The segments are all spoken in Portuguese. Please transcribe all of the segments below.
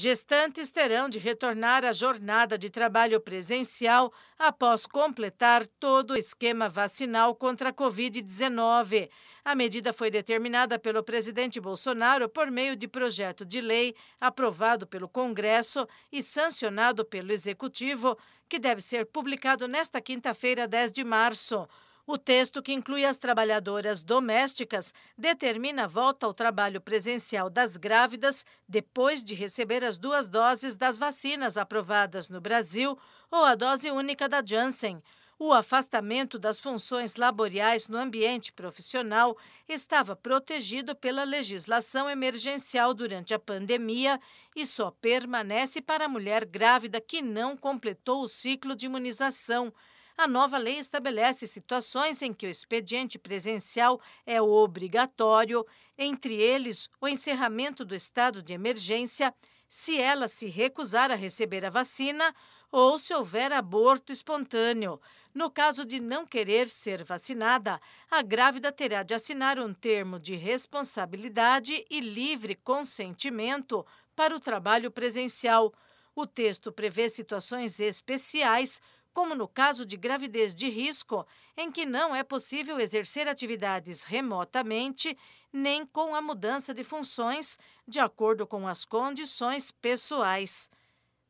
Gestantes terão de retornar à jornada de trabalho presencial após completar todo o esquema vacinal contra a Covid-19. A medida foi determinada pelo presidente Bolsonaro por meio de projeto de lei aprovado pelo Congresso e sancionado pelo Executivo, que deve ser publicado nesta quinta-feira, 10 de março. O texto, que inclui as trabalhadoras domésticas, determina a volta ao trabalho presencial das grávidas depois de receber as duas doses das vacinas aprovadas no Brasil ou a dose única da Janssen. O afastamento das funções laboriais no ambiente profissional estava protegido pela legislação emergencial durante a pandemia e só permanece para a mulher grávida que não completou o ciclo de imunização a nova lei estabelece situações em que o expediente presencial é obrigatório, entre eles o encerramento do estado de emergência, se ela se recusar a receber a vacina ou se houver aborto espontâneo. No caso de não querer ser vacinada, a grávida terá de assinar um termo de responsabilidade e livre consentimento para o trabalho presencial. O texto prevê situações especiais como no caso de gravidez de risco, em que não é possível exercer atividades remotamente nem com a mudança de funções, de acordo com as condições pessoais.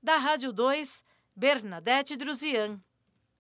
Da Rádio 2, Bernadette Druzian.